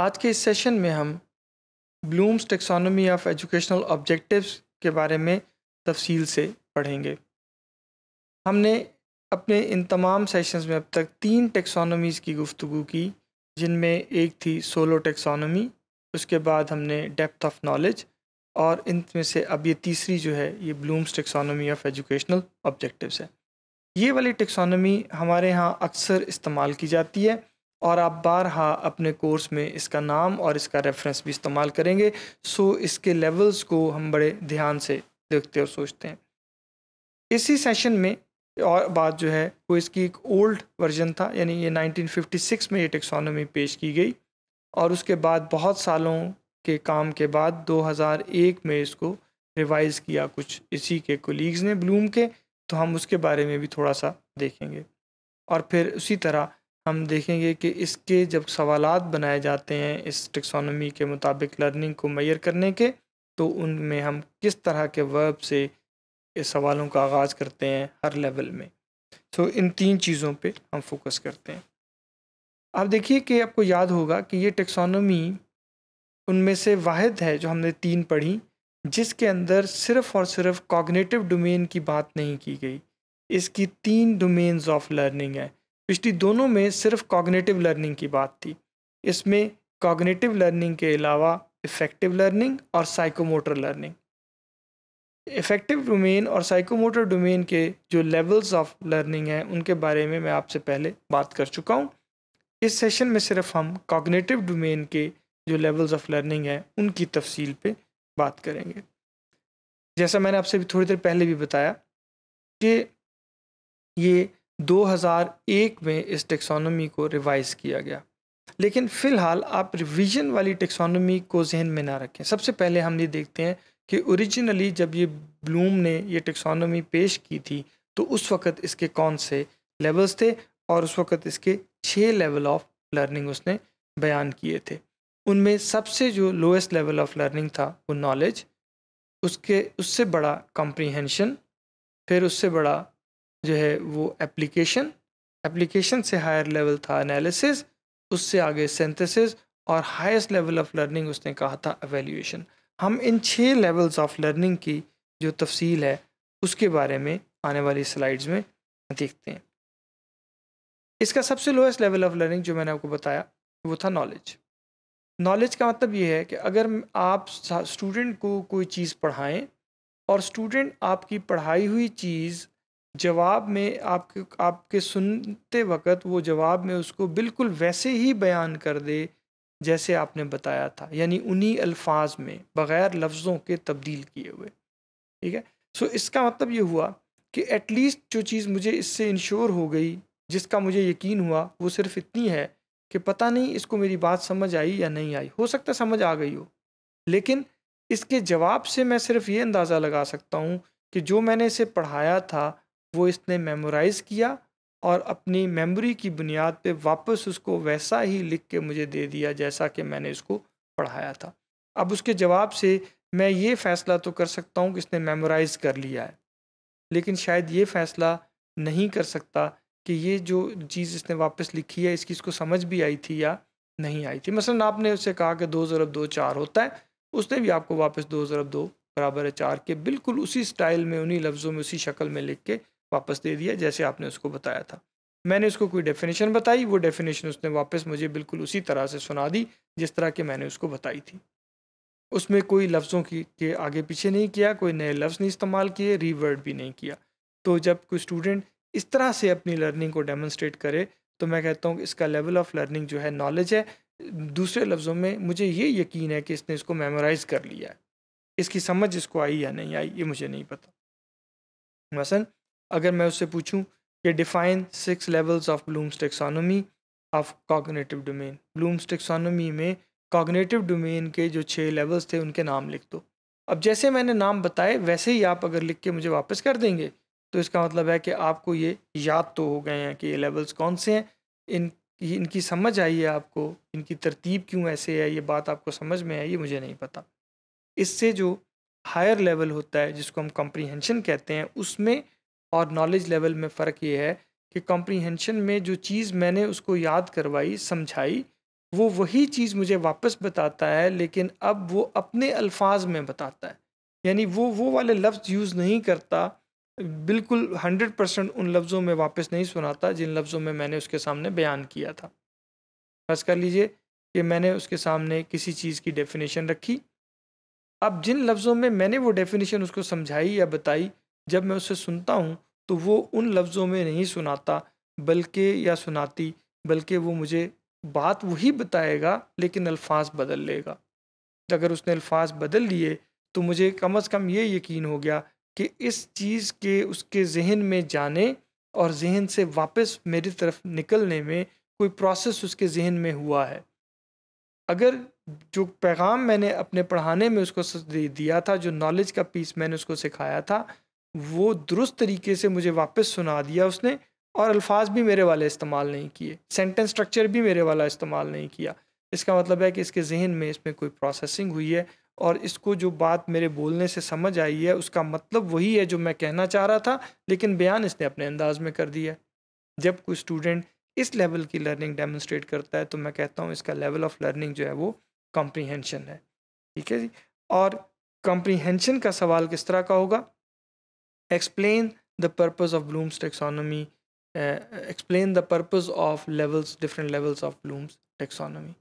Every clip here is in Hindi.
आज के इस सेशन में हम Bloom's taxonomy of educational objectives के बारे में तफसील से पढ़ेंगे हमने अपने इन तमाम सेशंस में अब तक तीन टेक्सोनोमीज़ की गुफ्तु की जिनमें एक थी सोलो टेक्सोनोमी उसके बाद हमने डेप्थ ऑफ नॉलेज और इनमें से अब ये तीसरी जो है ये Bloom's taxonomy of educational objectives है ये वाली टेक्सोनोमी हमारे यहाँ अक्सर इस्तेमाल की जाती है और आप बारहा अपने कोर्स में इसका नाम और इसका रेफरेंस भी इस्तेमाल करेंगे सो इसके लेवल्स को हम बड़े ध्यान से देखते और सोचते हैं इसी सेशन में और बात जो है वो इसकी एक ओल्ड वर्जन था यानी ये 1956 में ये टेक्सोनोमी पेश की गई और उसके बाद बहुत सालों के काम के बाद 2001 में इसको रिवाइज़ किया कुछ इसी के कोलीग्स ने ब्लूम के तो हम उसके बारे में भी थोड़ा सा देखेंगे और फिर उसी तरह हम देखेंगे कि इसके जब सवालात बनाए जाते हैं इस टेक्सोनोमी के मुताबिक लर्निंग को मैयर करने के तो उनमें हम किस तरह के वर्ब से इस सवालों का आगाज़ करते हैं हर लेवल में सो तो इन तीन चीज़ों पे हम फोकस करते हैं आप देखिए कि आपको याद होगा कि ये टेक्सोनॉमी उनमें से वाद है जो हमने तीन पढ़ी जिसके अंदर सिर्फ और सिर्फ कॉग्नेटिव डोमेन की बात नहीं की गई इसकी तीन डोमेन्स ऑफ लर्निंग है पिछली दोनों में सिर्फ कॉग्नेटिव लर्निंग की बात थी इसमें कॉग्नेटिव लर्निंग के अलावा इफेक्टिव लर्निंग और साइकोमोटर लर्निंग इफेक्टिव डोमेन और साइकोमोटर डोमेन के जो लेवल्स ऑफ लर्निंग हैं उनके बारे में मैं आपसे पहले बात कर चुका हूँ इस सेशन में सिर्फ हम कॉग्नेटिव डोमेन के जो लेवल्स ऑफ लर्निंग हैं उनकी तफसील पे बात करेंगे जैसा मैंने आपसे भी थोड़ी देर पहले भी बताया कि ये 2001 में इस टेक्सोनोमी को रिवाइज किया गया लेकिन फ़िलहाल आप रिवीजन वाली टेक्सोनोमी को जहन में ना रखें सबसे पहले हम ये देखते हैं कि ओरिजिनली जब ये ब्लूम ने ये टेक्सोनोमी पेश की थी तो उस वक़्त इसके कौन से लेवल्स थे और उस वक़्त इसके छः लेवल ऑफ लर्निंग उसने बयान किए थे उनमें सबसे जो लोएस्ट लेवल ऑफ लर्निंग था वो नॉलेज उसके उससे बड़ा कॉम्प्रीहेंशन फिर उससे बड़ा जो है वो एप्लीकेशन एप्लीकेशन से हायर लेवल था एनालिसिस उससे आगे सिंथेसिस और हाईएस्ट लेवल ऑफ लर्निंग उसने कहा था एवेल्यूएशन हम इन छः लेवल्स ऑफ लर्निंग की जो तफसील है उसके बारे में आने वाली स्लाइड्स में देखते हैं इसका सबसे लोएस्ट लेवल ऑफ लर्निंग जो मैंने आपको बताया वो था नॉलेज नॉलेज का मतलब ये है कि अगर आप स्टूडेंट को कोई चीज़ पढ़ाएं और स्टूडेंट आपकी पढ़ाई हुई चीज़ जवाब में आपके आपके सुनते वक़्त वो जवाब में उसको बिल्कुल वैसे ही बयान कर दे जैसे आपने बताया था यानी उन्हीं अल्फाज में बग़ैर लफ्ज़ों के तब्दील किए हुए ठीक है सो इसका मतलब ये हुआ कि एटलीस्ट जो चीज़ मुझे इससे इंश्योर हो गई जिसका मुझे यकीन हुआ वो सिर्फ इतनी है कि पता नहीं इसको मेरी बात समझ आई या नहीं आई हो सकता समझ आ गई हो लेकिन इसके जवाब से मैं सिर्फ ये अंदाज़ा लगा सकता हूँ कि जो मैंने इसे पढ़ाया था वो इसने मेमोराइज़ किया और अपनी मेमोरी की बुनियाद पे वापस उसको वैसा ही लिख के मुझे दे दिया जैसा कि मैंने इसको पढ़ाया था अब उसके जवाब से मैं ये फ़ैसला तो कर सकता हूँ कि इसने मेमोराइज़ कर लिया है लेकिन शायद ये फ़ैसला नहीं कर सकता कि ये जो चीज़ इसने वापस लिखी है इसकी इसको समझ भी आई थी या नहीं आई थी मसलन आपने उससे कहा कि दो ज़रब दो चार होता है उसने भी आपको वापस दो ज़रब दो बराबर है चार के बिल्कुल उसी स्टाइल में उन्हीं लफ्ज़ों में उसी शक्ल में लिख के वापस दे दिया जैसे आपने उसको बताया था मैंने उसको कोई डेफिनेशन बताई वो डेफिनेशन उसने वापस मुझे बिल्कुल उसी तरह से सुना दी जिस तरह के मैंने उसको बताई थी उसमें कोई लफ्ज़ों की के आगे पीछे नहीं किया कोई नए लफ्ज़ नहीं इस्तेमाल किए रीवर्ड भी नहीं किया तो जब कोई स्टूडेंट इस तरह से अपनी लर्निंग को डेमोन्स्ट्रेट करे तो मैं कहता हूँ इसका लेवल ऑफ लर्निंग जो है नॉलेज है दूसरे लफ्ज़ों में मुझे ये यकीन है कि इसने इसको मेमोराइज़ कर लिया है इसकी समझ इसको आई या नहीं आई ये मुझे नहीं पता मसन अगर मैं उससे पूछूं कि define six levels of Bloom's taxonomy of cognitive domain Bloom's taxonomy में कॉग्नेटिव डोमेन के जो छः लेवल्स थे उनके नाम लिख दो अब जैसे मैंने नाम बताए वैसे ही आप अगर लिख के मुझे वापस कर देंगे तो इसका मतलब है कि आपको ये याद तो हो गए हैं कि ये लेवल्स कौन से हैं इन इनकी समझ आई है आपको इनकी तरतीब क्यों ऐसे है ये बात आपको समझ में आई ये मुझे नहीं पता इससे जो हायर लेवल होता है जिसको हम कॉम्प्रीहेंशन कहते हैं उसमें और नॉलेज लेवल में फ़र्क ये है कि कॉम्प्रीहेंशन में जो चीज़ मैंने उसको याद करवाई समझाई वो वही चीज़ मुझे वापस बताता है लेकिन अब वो अपने अल्फाज में बताता है यानी वो वो वाले लफ्ज़ यूज़ नहीं करता बिल्कुल हंड्रेड परसेंट उन लफ्ज़ों में वापस नहीं सुनाता जिन लफ्ज़ों में मैंने उसके सामने बयान किया था बस कर लीजिए कि मैंने उसके सामने किसी चीज़ की डेफिनेशन रखी अब जिन लफ्ज़ों में मैंने वो डेफिनेशन उसको समझाई या बताई जब मैं उसे सुनता हूँ तो वो उन लफ्ज़ों में नहीं सुनाता बल्कि या सुनाती बल्कि वो मुझे बात वही बताएगा लेकिन अल्फाज बदल लेगा अगर उसने अल्फाज बदल लिए तो मुझे कम अज़ कम ये यकीन हो गया कि इस चीज़ के उसके जहन में जाने और जहन से वापस मेरी तरफ निकलने में कोई प्रोसेस उसके जहन में हुआ है अगर जो पैगाम मैंने अपने पढ़ाने में उसको दे दिया था जो नॉलेज का पीस मैंने उसको सिखाया था वो दुरुस्त तरीके से मुझे वापस सुना दिया उसने और अल्फाज भी मेरे वाले इस्तेमाल नहीं किए सेंटेंस स्ट्रक्चर भी मेरे वाला इस्तेमाल नहीं किया इसका मतलब है कि इसके जहन में इसमें कोई प्रोसेसिंग हुई है और इसको जो बात मेरे बोलने से समझ आई है उसका मतलब वही है जो मैं कहना चाह रहा था लेकिन बयान इसने अपने अंदाज में कर दिया जब कोई स्टूडेंट इस लेवल की लर्निंग डेमोन्स्ट्रेट करता है तो मैं कहता हूँ इसका लेवल ऑफ लर्निंग जो है वो कॉम्प्रीहेंशन है ठीक है जी और कॉम्प्रीहेंशन का सवाल किस तरह का होगा explain the purpose of bloom's taxonomy uh, explain the purpose of levels different levels of bloom's taxonomy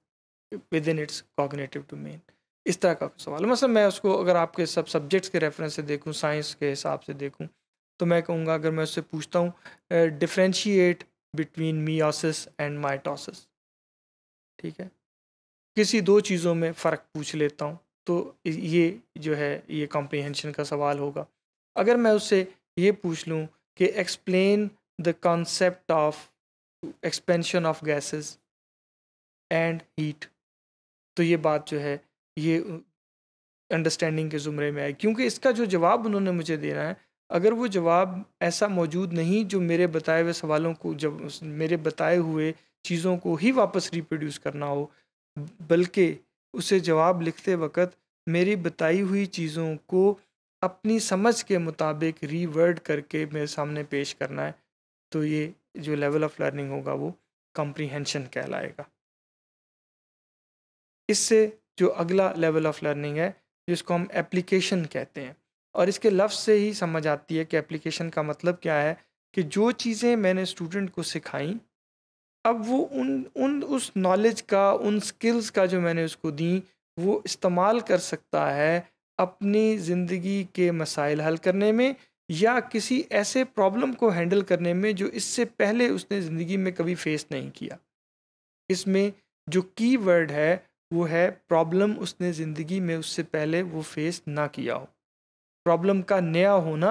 within its cognitive domain इस तरह का सवाल मतलब मैं उसको अगर आपके सब सब्जेक्ट्स के रेफरेंस से देखूं साइंस के हिसाब से देखूं तो मैं कहूँगा अगर मैं उससे पूछता हूँ differentiate between meiosis and mitosis ठीक है किसी दो चीज़ों में फ़र्क पूछ लेता हूँ तो ये जो है ये कॉम्प्रिहेंशन का सवाल होगा अगर मैं उससे ये पूछ लूँ कि explain the concept of expansion of gases and heat तो ये बात जो है ये अंडरस्टैंडिंग के ज़ुमरे में आई क्योंकि इसका जो जवाब उन्होंने मुझे देना है अगर वो जवाब ऐसा मौजूद नहीं जो मेरे बताए हुए सवालों को जब मेरे बताए हुए चीज़ों को ही वापस रिप्रोड्यूस करना हो बल्कि उसे जवाब लिखते वक्त मेरी बताई हुई चीज़ों को अपनी समझ के मुताबिक रीवर्ड करके मेरे सामने पेश करना है तो ये जो लेवल ऑफ लर्निंग होगा वो कम्प्रीहेंशन कहलाएगा इससे जो अगला लेवल ऑफ लर्निंग है जिसको हम एप्लीकेशन कहते हैं और इसके लफ्ज़ से ही समझ आती है कि एप्लीकेशन का मतलब क्या है कि जो चीज़ें मैंने स्टूडेंट को सिखाई अब वो उन उन उस नॉलेज का उन स्किल्स का जो मैंने उसको दी वो इस्तेमाल कर सकता है अपनी ज़िंदगी के मसाइल हल करने में या किसी ऐसे प्रॉब्लम को हैंडल करने में जो इससे पहले उसने ज़िंदगी में कभी फेस नहीं किया इसमें जो की वर्ड है वो है प्रॉब्लम उसने ज़िंदगी में उससे पहले वो फेस ना किया हो प्रॉब्लम का नया होना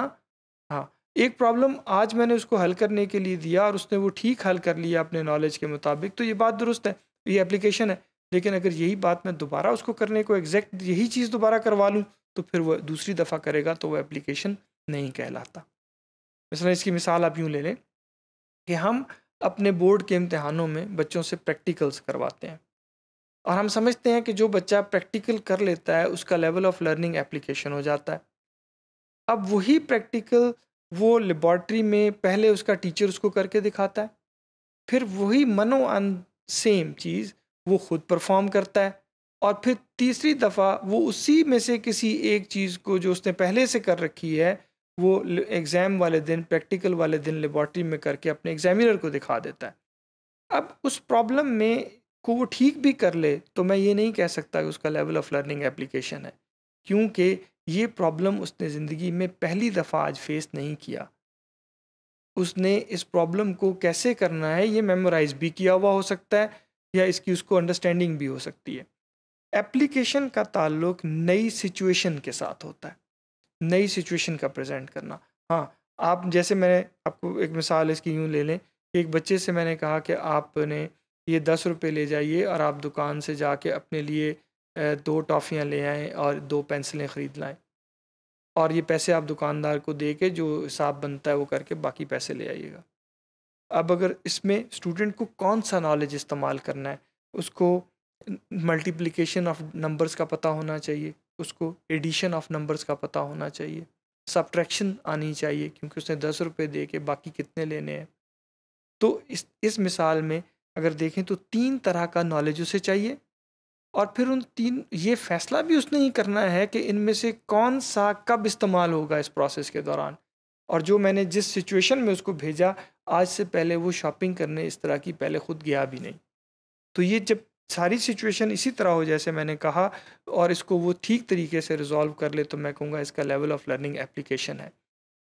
हाँ एक प्रॉब्लम आज मैंने उसको हल करने के लिए दिया और उसने वो ठीक हल कर लिया अपने नॉलेज के मुताबिक तो ये बात दुरुस्त है ये एप्लीकेशन है लेकिन अगर यही बात मैं दोबारा उसको करने को एग्जैक्ट यही चीज़ दोबारा करवा लूँ तो फिर वह दूसरी दफ़ा करेगा तो वह एप्लीकेशन नहीं कहलाता मिसल इसकी मिसाल आप यूँ ले लें कि हम अपने बोर्ड के इम्तहानों में बच्चों से प्रैक्टिकल्स करवाते हैं और हम समझते हैं कि जो बच्चा प्रैक्टिकल कर लेता है उसका लेवल ऑफ लर्निंग एप्लीकेशन हो जाता है अब वही प्रैक्टिकल वो लेबॉर्ट्री में पहले उसका टीचर उसको करके दिखाता है फिर वही मनो अन सेम चीज़ वो खुद परफॉर्म करता है और फिर तीसरी दफ़ा वो उसी में से किसी एक चीज़ को जो उसने पहले से कर रखी है वो एग्ज़ाम वाले दिन प्रैक्टिकल वाले दिन लेबॉर्ट्री में करके अपने एग्ज़ामिनर को दिखा देता है अब उस प्रॉब्लम में को वो ठीक भी कर ले तो मैं ये नहीं कह सकता कि उसका लेवल ऑफ लर्निंग एप्लीकेशन है क्योंकि ये प्रॉब्लम उसने ज़िंदगी में पहली दफ़ा आज फेस नहीं किया उसने इस प्रॉब्लम को कैसे करना है ये मेमोराइज भी किया हुआ हो सकता है या इसकी उसको अंडरस्टैंडिंग भी हो सकती है एप्लीकेशन का ताल्लुक नई सिचुएशन के साथ होता है नई सिचुएशन का प्रेजेंट करना हाँ आप जैसे मैंने आपको एक मिसाल इसकी यूँ ले लें एक बच्चे से मैंने कहा कि आपने ये दस रुपये ले जाइए और आप दुकान से जाके अपने लिए दो टॉफ़ियाँ ले आएँ और दो पेंसिलें ख़रीद लाएँ और ये पैसे आप दुकानदार को दे के जो हिसाब बनता है वो करके बाकी पैसे ले आइएगा अब अगर इसमें स्टूडेंट को कौन सा नॉलेज इस्तेमाल करना है उसको मल्टीप्लिकेशन ऑफ नंबर्स का पता होना चाहिए उसको एडिशन ऑफ नंबर्स का पता होना चाहिए सब्ट्रैक्शन आनी चाहिए क्योंकि उसने दस रुपये दे के बाकी कितने लेने हैं तो इस इस मिसाल में अगर देखें तो तीन तरह का नॉलेज उसे चाहिए और फिर उन तीन ये फैसला भी उसने ही करना है कि इनमें से कौन सा कब इस्तेमाल होगा इस प्रोसेस के दौरान और जो मैंने जिस सिचुएशन में उसको भेजा आज से पहले वो शॉपिंग करने इस तरह की पहले खुद गया भी नहीं तो ये जब सारी सिचुएशन इसी तरह हो जैसे मैंने कहा और इसको वो ठीक तरीके से रिजॉल्व कर ले तो मैं कहूँगा इसका लेवल ऑफ लर्निंग एप्लीकेशन है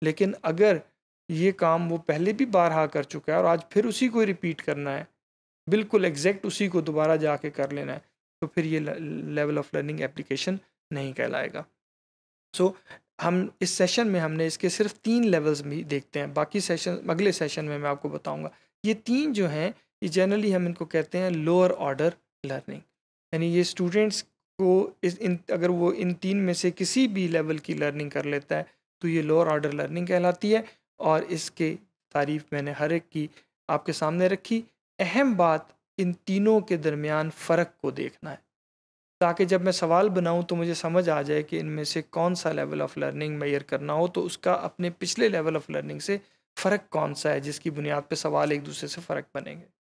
लेकिन अगर ये काम वो पहले भी बारहा कर चुका है और आज फिर उसी को रिपीट करना है बिल्कुल एग्जैक्ट उसी को दोबारा जाके कर लेना है तो फिर ये लेवल ऑफ लर्निंग एप्लीकेशन नहीं कहलाएगा सो so, हम इस सेशन में हमने इसके सिर्फ तीन लेवल्स भी देखते हैं बाकी सेशन अगले सेशन में मैं आपको बताऊंगा ये तीन जो हैं ये जनरली हम इनको कहते हैं लोअर ऑर्डर लर्निंग यानी ये स्टूडेंट्स को इस इन अगर वो इन तीन में से किसी भी लेवल की लर्निंग कर लेता है तो ये लोअर ऑर्डर लर्निंग कहलाती है और इसके तारीफ मैंने हर एक की आपके सामने रखी अहम बात इन तीनों के दरमियान फ़र्क को देखना है ताकि जब मैं सवाल बनाऊं तो मुझे समझ आ जाए कि इनमें से कौन सा लेवल ऑफ लर्निंग मैयर करना हो तो उसका अपने पिछले लेवल ऑफ लर्निंग से फ़र्क कौन सा है जिसकी बुनियाद पर सवाल एक दूसरे से फ़र्क बनेंगे